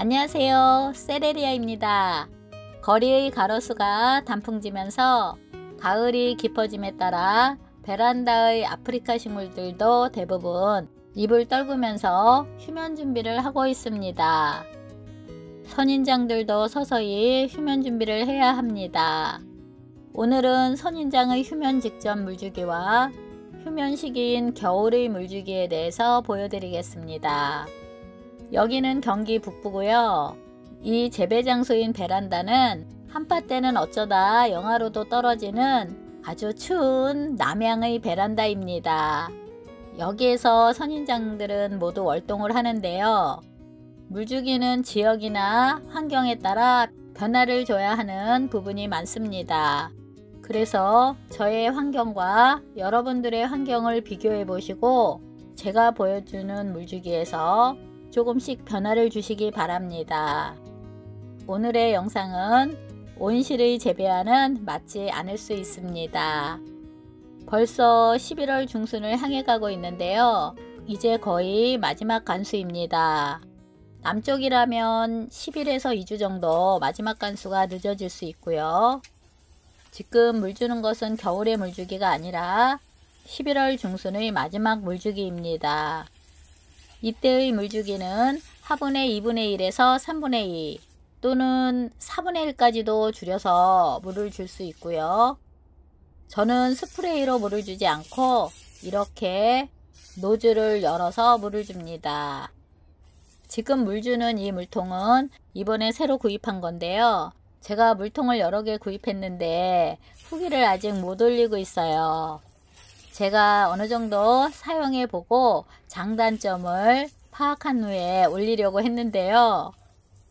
안녕하세요. 세레리아입니다. 거리의 가로수가 단풍지면서 가을이 깊어짐에 따라 베란다의 아프리카 식물들도 대부분 입을 떨구면서 휴면 준비를 하고 있습니다. 선인장들도 서서히 휴면 준비를 해야 합니다. 오늘은 선인장의 휴면 직전 물주기와 휴면 시기인 겨울의 물주기에 대해서 보여드리겠습니다. 여기는 경기 북부고요. 이 재배 장소인 베란다는 한파때는 어쩌다 영하로도 떨어지는 아주 추운 남양의 베란다입니다. 여기에서 선인장들은 모두 월동을 하는데요. 물주기는 지역이나 환경에 따라 변화를 줘야 하는 부분이 많습니다. 그래서 저의 환경과 여러분들의 환경을 비교해 보시고 제가 보여주는 물주기에서 조금씩 변화를 주시기 바랍니다. 오늘의 영상은 온실의 재배하는 맞지 않을 수 있습니다. 벌써 11월 중순을 향해 가고 있는데요. 이제 거의 마지막 간수입니다. 남쪽이라면 10일에서 2주 정도 마지막 간수가 늦어질 수 있고요. 지금 물 주는 것은 겨울의 물주기가 아니라 11월 중순의 마지막 물주기입니다. 이때의 물주기는 하분의 2분의 1에서 3분의 2 또는 4분의 1까지도 줄여서 물을 줄 수 있고요. 저는 스프레이로 물을 주지 않고 이렇게 노즐을 열어서 물을 줍니다. 지금 물 주는 이 물통은 이번에 새로 구입한 건데요. 제가 물통을 여러 개 구입했는데 후기를 아직 못 올리고 있어요. 제가 어느 정도 사용해 보고 장단점을 파악한 후에 올리려고 했는데요.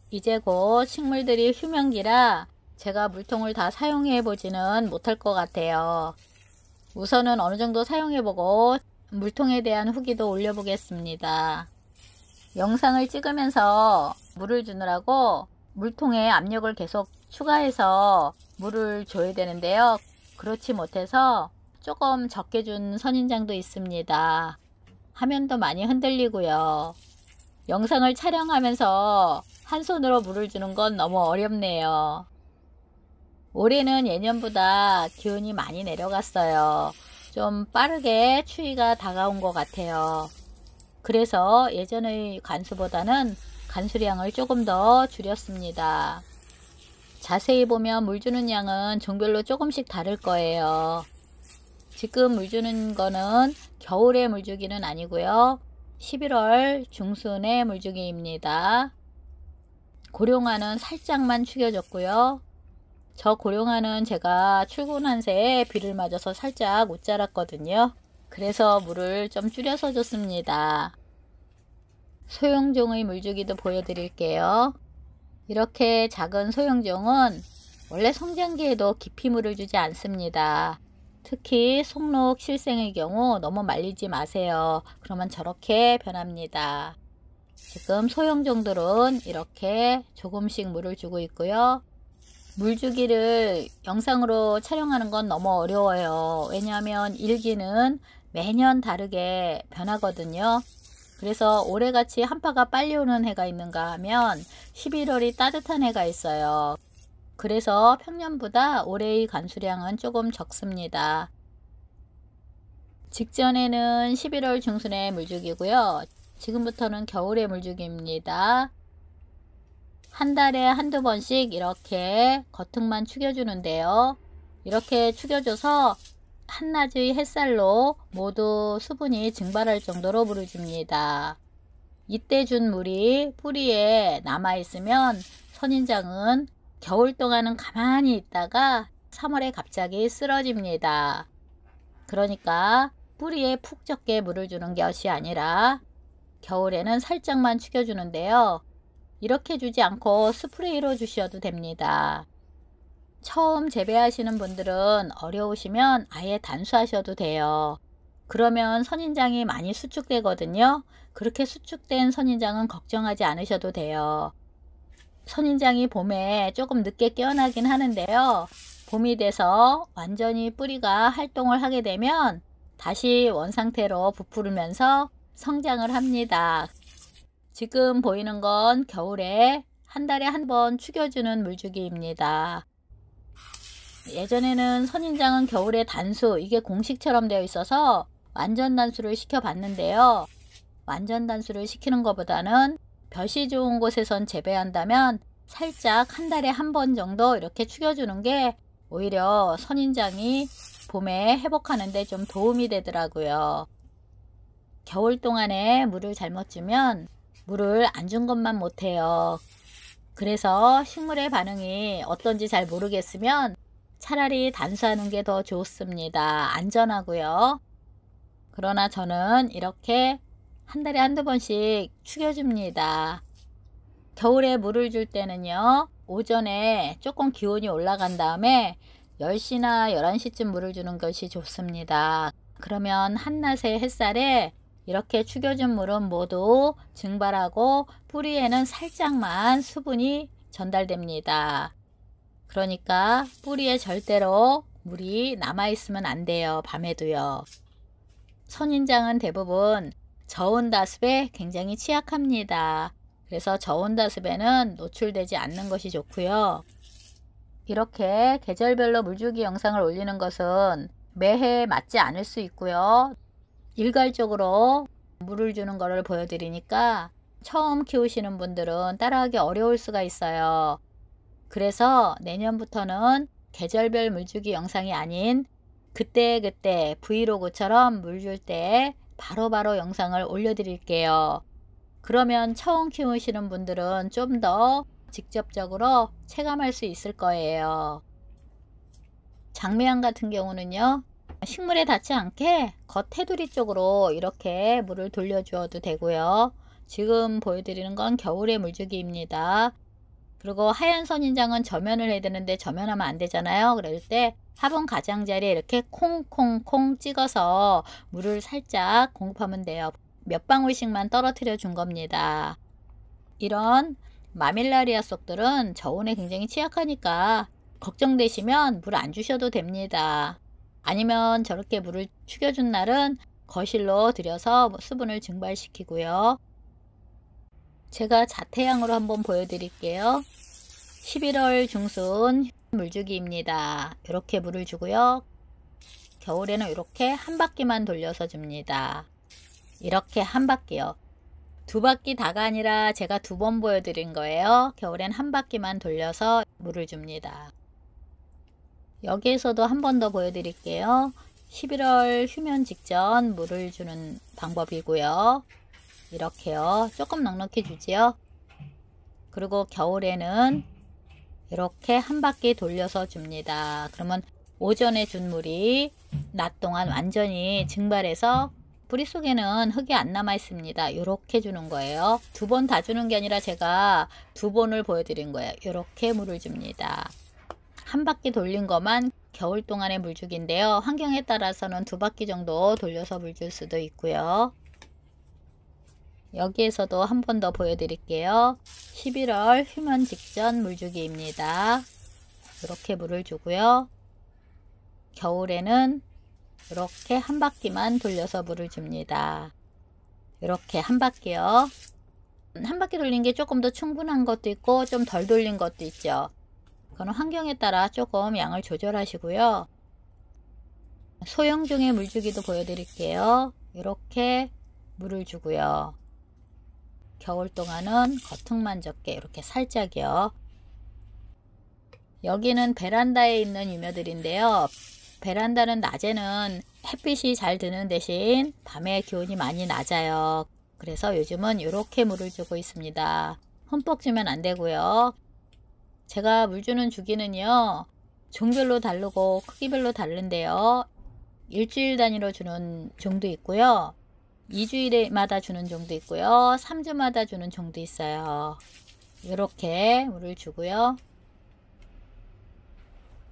이제 곧 식물들이 휴면기라 제가 물통을 다 사용해 보지는 못할 것 같아요. 우선은 어느 정도 사용해 보고 물통에 대한 후기도 올려보겠습니다. 영상을 찍으면서 물을 주느라고 물통에 압력을 계속 추가해서 물을 줘야 되는데요. 그렇지 못해서 조금 적게 준 선인장도 있습니다. 화면도 많이 흔들리고요. 영상을 촬영하면서 한 손으로 물을 주는 건 너무 어렵네요. 올해는 예년보다 기온이 많이 내려갔어요. 좀 빠르게 추위가 다가온 것 같아요. 그래서 예전의 간수보다는 간수량을 조금 더 줄였습니다. 자세히 보면 물 주는 양은 종별로 조금씩 다를 거예요. 지금 물 주는 거는 겨울에 물 주기는 아니고요. 11월 중순에 물 주기입니다. 고령화는 살짝만 축여졌고요. 저 고령화는 제가 출근한 새에 비를 맞아서 살짝 못 자랐거든요. 그래서 물을 좀 줄여서 줬습니다. 소형종의 물주기도 보여드릴게요. 이렇게 작은 소형종은 원래 성장기에도 깊이 물을 주지 않습니다. 특히 속록 실생의 경우 너무 말리지 마세요. 그러면 저렇게 변합니다. 지금 소형 종들은 이렇게 조금씩 물을 주고 있고요. 물주기를 영상으로 촬영하는 건 너무 어려워요. 왜냐하면 일기는 매년 다르게 변하거든요. 그래서 올해같이 한파가 빨리 오는 해가 있는가 하면 11월이 따뜻한 해가 있어요. 그래서 평년보다 올해의 간수량은 조금 적습니다. 직전에는 11월 중순에 물주기고요. 지금부터는 겨울에 물주기입니다. 한 달에 한두 번씩 이렇게 겉흙만 축여주는데요. 이렇게 축여줘서 한낮의 햇살로 모두 수분이 증발할 정도로 부어집니다 이때 준 물이 뿌리에 남아있으면 선인장은 겨울 동안은 가만히 있다가 3월에 갑자기 쓰러집니다. 그러니까 뿌리에 푹 적게 물을 주는 것이 아니라 겨울에는 살짝만 축여주는데요. 이렇게 주지 않고 스프레이로 주셔도 됩니다. 처음 재배하시는 분들은 어려우시면 아예 단수하셔도 돼요. 그러면 선인장이 많이 수축되거든요. 그렇게 수축된 선인장은 걱정하지 않으셔도 돼요. 선인장이 봄에 조금 늦게 깨어나긴 하는데요. 봄이 돼서 완전히 뿌리가 활동을 하게 되면 다시 원상태로 부풀으면서 성장을 합니다. 지금 보이는 건 겨울에 한 달에 한 번 축여주는 물주기입니다. 예전에는 선인장은 겨울에 단수, 이게 공식처럼 되어 있어서 완전 단수를 시켜봤는데요. 완전 단수를 시키는 것보다는 볕이 좋은 곳에선 재배한다면 살짝 한 달에 한 번 정도 이렇게 축여주는 게 오히려 선인장이 봄에 회복하는데 좀 도움이 되더라고요. 겨울 동안에 물을 잘못 주면 물을 안 준 것만 못해요. 그래서 식물의 반응이 어떤지 잘 모르겠으면 차라리 단수하는 게 더 좋습니다. 안전하고요. 그러나 저는 이렇게 한 달에 한두 번씩 축여줍니다. 겨울에 물을 줄 때는요. 오전에 조금 기온이 올라간 다음에 10시나 11시쯤 물을 주는 것이 좋습니다. 그러면 한낮의 햇살에 이렇게 축여준 물은 모두 증발하고 뿌리에는 살짝만 수분이 전달됩니다. 그러니까 뿌리에 절대로 물이 남아있으면 안 돼요. 밤에도요. 선인장은 대부분 저온다습에 굉장히 취약합니다. 그래서 저온다습에는 노출되지 않는 것이 좋고요. 이렇게 계절별로 물주기 영상을 올리는 것은 매해 맞지 않을 수 있고요. 일괄적으로 물을 주는 것을 보여드리니까 처음 키우시는 분들은 따라하기 어려울 수가 있어요. 그래서 내년부터는 계절별 물주기 영상이 아닌 그때그때 브이로그처럼 물줄때 바로바로 바로 영상을 올려드릴게요. 그러면 처음 키우시는 분들은 좀 더 직접적으로 체감할 수 있을 거예요. 장미향 같은 경우는요. 식물에 닿지 않게 겉 테두리 쪽으로 이렇게 물을 돌려주어도 되고요. 지금 보여드리는 건 겨울의 물주기입니다. 그리고 하얀 선인장은 저면을 해야 되는데 저면하면 안 되잖아요. 그럴 때 화분 가장자리에 이렇게 콩콩콩 찍어서 물을 살짝 공급하면 돼요. 몇 방울씩만 떨어뜨려 준 겁니다. 이런 마밀라리아 속들은 저온에 굉장히 취약하니까 걱정되시면 물 안 주셔도 됩니다. 아니면 저렇게 물을 축여준 날은 거실로 들여서 수분을 증발시키고요. 제가 자태양으로 한번 보여드릴게요. 11월 중순 물주기입니다. 이렇게 물을 주고요. 겨울에는 이렇게 한 바퀴만 돌려서 줍니다. 이렇게 한 바퀴요. 두 바퀴 다가 아니라 제가 두 번 보여드린 거예요. 겨울엔 한 바퀴만 돌려서 물을 줍니다. 여기에서도 한 번 더 보여드릴게요. 11월 휴면 직전 물을 주는 방법이고요. 이렇게요. 조금 넉넉히 주지요. 그리고 겨울에는 이렇게 한 바퀴 돌려서 줍니다. 그러면 오전에 준 물이 낮 동안 완전히 증발해서 뿌리 속에는 흙이 안 남아 있습니다. 이렇게 주는 거예요. 두 번 다 주는 게 아니라 제가 두 번을 보여드린 거예요. 이렇게 물을 줍니다. 한 바퀴 돌린 것만 겨울 동안의 물주기인데요. 환경에 따라서는 두 바퀴 정도 돌려서 물줄 수도 있고요. 여기에서도 한 번 더 보여드릴게요. 11월 휴면 직전 물주기입니다. 이렇게 물을 주고요. 겨울에는 이렇게 한 바퀴만 돌려서 물을 줍니다. 이렇게 한 바퀴요. 한 바퀴 돌린 게 조금 더 충분한 것도 있고 좀 덜 돌린 것도 있죠. 그건 환경에 따라 조금 양을 조절하시고요. 소형 중의 물주기도 보여드릴게요. 이렇게 물을 주고요. 겨울 동안은 겉흙만 적게 이렇게 살짝이요. 여기는 베란다에 있는 유묘들인데요. 베란다는 낮에는 햇빛이 잘 드는 대신 밤에 기온이 많이 낮아요. 그래서 요즘은 이렇게 물을 주고 있습니다. 흠뻑 주면 안 되고요. 제가 물 주는 주기는요. 종별로 다르고 크기별로 다른데요. 일주일 단위로 주는 종도 있고요. 2주일마다 주는 종도 있고요. 3주마다 주는 종도 있어요. 이렇게 물을 주고요.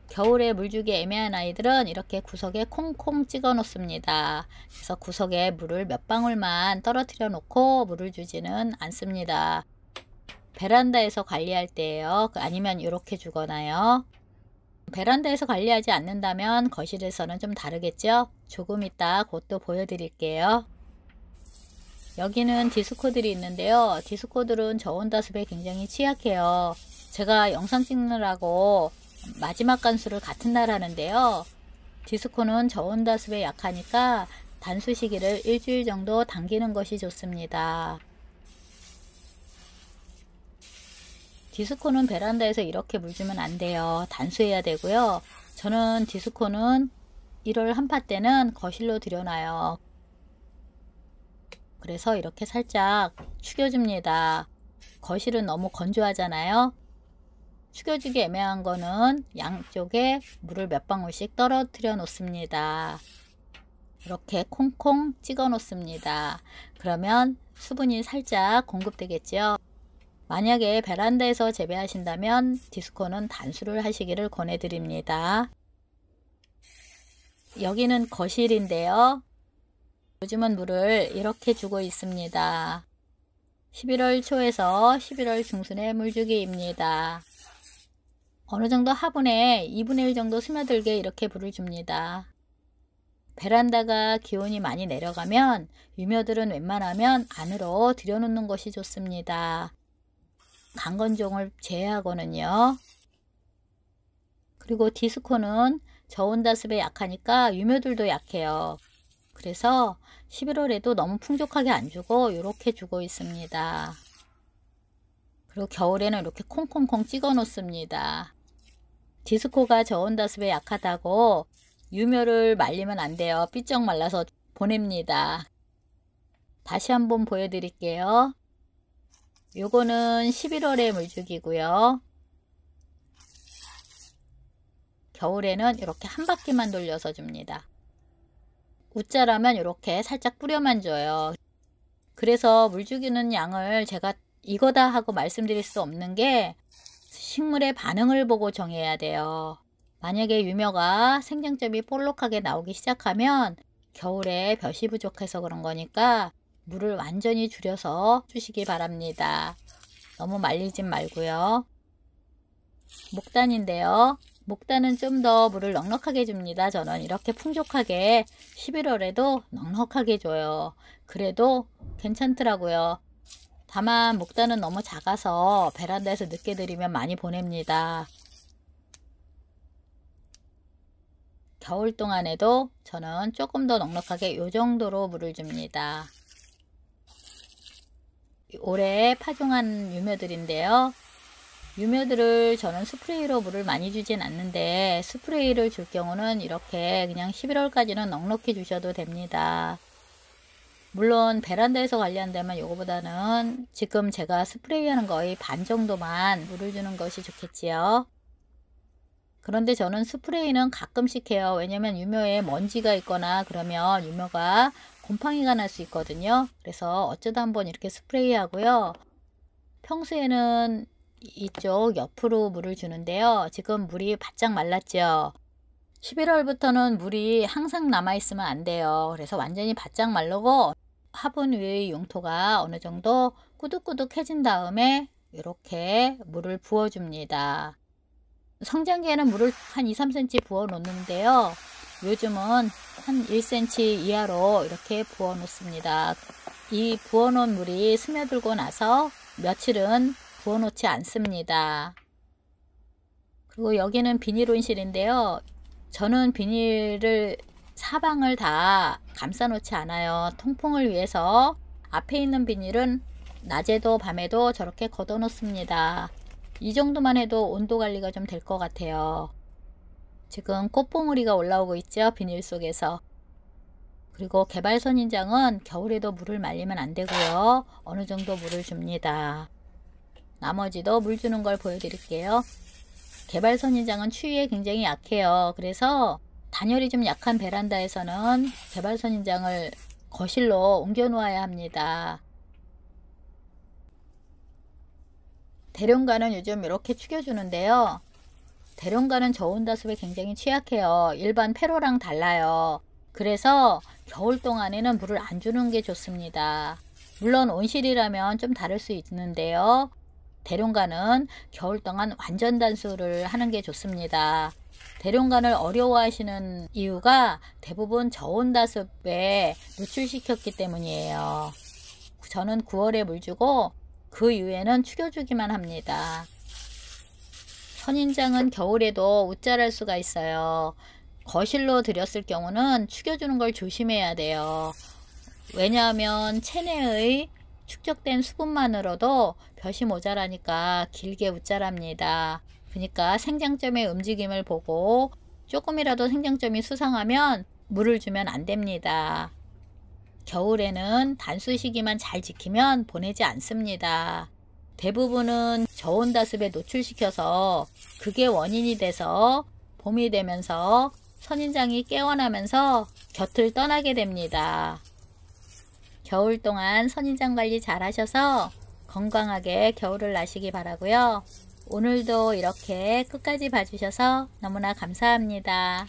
겨울에 물주기 애매한 아이들은 이렇게 구석에 콩콩 찍어 놓습니다. 그래서 구석에 물을 몇 방울만 떨어뜨려 놓고 물을 주지는 않습니다. 베란다에서 관리할 때에요 그 아니면 이렇게 주거나요. 베란다에서 관리하지 않는다면 거실에서는 좀 다르겠죠? 조금 이따 곧또 보여드릴게요. 여기는 디스코들이 있는데요. 디스코들은 저온다습에 굉장히 취약해요. 제가 영상 찍느라고 마지막 간수를 같은 날 하는데요. 디스코는 저온다습에 약하니까 단수 시기를 일주일 정도 당기는 것이 좋습니다. 디스코는 베란다에서 이렇게 물 주면 안 돼요. 단수해야 되고요. 저는 디스코는 1월 한파 때는 거실로 들여놔요. 그래서 이렇게 살짝 축여줍니다. 거실은 너무 건조하잖아요. 축여주기 애매한 거는 양쪽에 물을 몇 방울씩 떨어뜨려 놓습니다. 이렇게 콩콩 찍어 놓습니다. 그러면 수분이 살짝 공급되겠죠. 만약에 베란다에서 재배하신다면 디스코는 단수를 하시기를 권해드립니다. 여기는 거실인데요. 요즘은 물을 이렇게 주고 있습니다. 11월 초에서 11월 중순에 물주기입니다. 어느 정도 화분에 2분의 1 정도 스며들게 이렇게 물을 줍니다. 베란다가 기온이 많이 내려가면 유묘들은 웬만하면 안으로 들여놓는 것이 좋습니다. 강건종을 제외하고는요. 그리고 디스코는 저온다습에 약하니까 유묘들도 약해요. 그래서 11월에도 너무 풍족하게 안 주고 이렇게 주고 있습니다. 그리고 겨울에는 이렇게 콩콩콩 찍어 놓습니다. 디스코가 저온 다습에 약하다고 유묘를 말리면 안 돼요. 삐쩍 말라서 보냅니다. 다시 한번 보여드릴게요. 요거는 11월에 물죽이고요 겨울에는 이렇게 한 바퀴만 돌려서 줍니다. 우자라면 이렇게 살짝 뿌려만 줘요. 그래서 물 주기는 양을 제가 이거다 하고 말씀드릴 수 없는 게 식물의 반응을 보고 정해야 돼요. 만약에 유묘가 생장점이 볼록하게 나오기 시작하면 겨울에 볕이 부족해서 그런 거니까 물을 완전히 줄여서 주시기 바랍니다. 너무 말리진 말고요. 목단인데요. 목단은 좀 더 물을 넉넉하게 줍니다. 저는 이렇게 풍족하게 11월에도 넉넉하게 줘요. 그래도 괜찮더라고요. 다만 목단은 너무 작아서 베란다에서 늦게 들이면 많이 보냅니다. 겨울 동안에도 저는 조금 더 넉넉하게 요 정도로 물을 줍니다. 올해 파종한 유묘들인데요. 유묘들을 저는 스프레이로 물을 많이 주진 않는데 스프레이를 줄 경우는 이렇게 그냥 11월까지는 넉넉히 주셔도 됩니다. 물론 베란다에서 관리한다면 이거보다는 지금 제가 스프레이하는 거의 반 정도만 물을 주는 것이 좋겠지요. 그런데 저는 스프레이는 가끔씩 해요. 왜냐면 유묘에 먼지가 있거나 그러면 유묘가 곰팡이가 날 수 있거든요. 그래서 어쩌다 한번 이렇게 스프레이 하고요. 평소에는 이쪽 옆으로 물을 주는데요. 지금 물이 바짝 말랐죠. 11월부터는 물이 항상 남아있으면 안 돼요. 그래서 완전히 바짝 말르고 화분 위의 용토가 어느 정도 꾸둑꾸둑해진 다음에 이렇게 물을 부어줍니다. 성장기에는 물을 한 2, 3cm 부어 놓는데요. 요즘은 한 1cm 이하로 이렇게 부어 놓습니다. 이 부어 놓은 물이 스며들고 나서 며칠은 부어놓지 않습니다. 그리고 여기는 비닐 온실인데요. 저는 비닐을 사방을 다 감싸 놓지 않아요. 통풍을 위해서 앞에 있는 비닐은 낮에도 밤에도 저렇게 걷어 놓습니다. 이 정도만 해도 온도 관리가 좀 될 것 같아요. 지금 꽃봉우리가 올라오고 있죠. 비닐 속에서. 그리고 개발선인장은 겨울에도 물을 말리면 안 되고요. 어느 정도 물을 줍니다. 나머지도 물 주는 걸 보여드릴게요. 개발 선인장은 추위에 굉장히 약해요. 그래서 단열이 좀 약한 베란다에서는 개발 선인장을 거실로 옮겨 놓아야 합니다. 대령가는 요즘 이렇게 축여주는데요. 대령가는 저온 다습에 굉장히 취약해요. 일반 페로랑 달라요. 그래서 겨울 동안에는 물을 안 주는 게 좋습니다. 물론 온실이라면 좀 다를 수 있는데요. 대룡간은 겨울 동안 완전 단수를 하는 게 좋습니다. 대룡간을 어려워하시는 이유가 대부분 저온다습에 노출시켰기 때문이에요. 저는 9월에 물 주고 그 이후에는 축여주기만 합니다. 선인장은 겨울에도 웃자랄 수가 있어요. 거실로 들였을 경우는 축여주는 걸 조심해야 돼요. 왜냐하면 체내의 축적된 수분만으로도 볕이 모자라니까 길게 웃자랍니다. 그러니까 생장점의 움직임을 보고 조금이라도 생장점이 수상하면 물을 주면 안 됩니다. 겨울에는 단수 시기만 잘 지키면 보내지 않습니다. 대부분은 저온다습에 노출시켜서 그게 원인이 돼서 봄이 되면서 선인장이 깨어나면서 곁을 떠나게 됩니다. 겨울 동안 선인장 관리 잘 하셔서 건강하게 겨울을 나시기 바라고요. 오늘도 이렇게 끝까지 봐주셔서 너무나 감사합니다.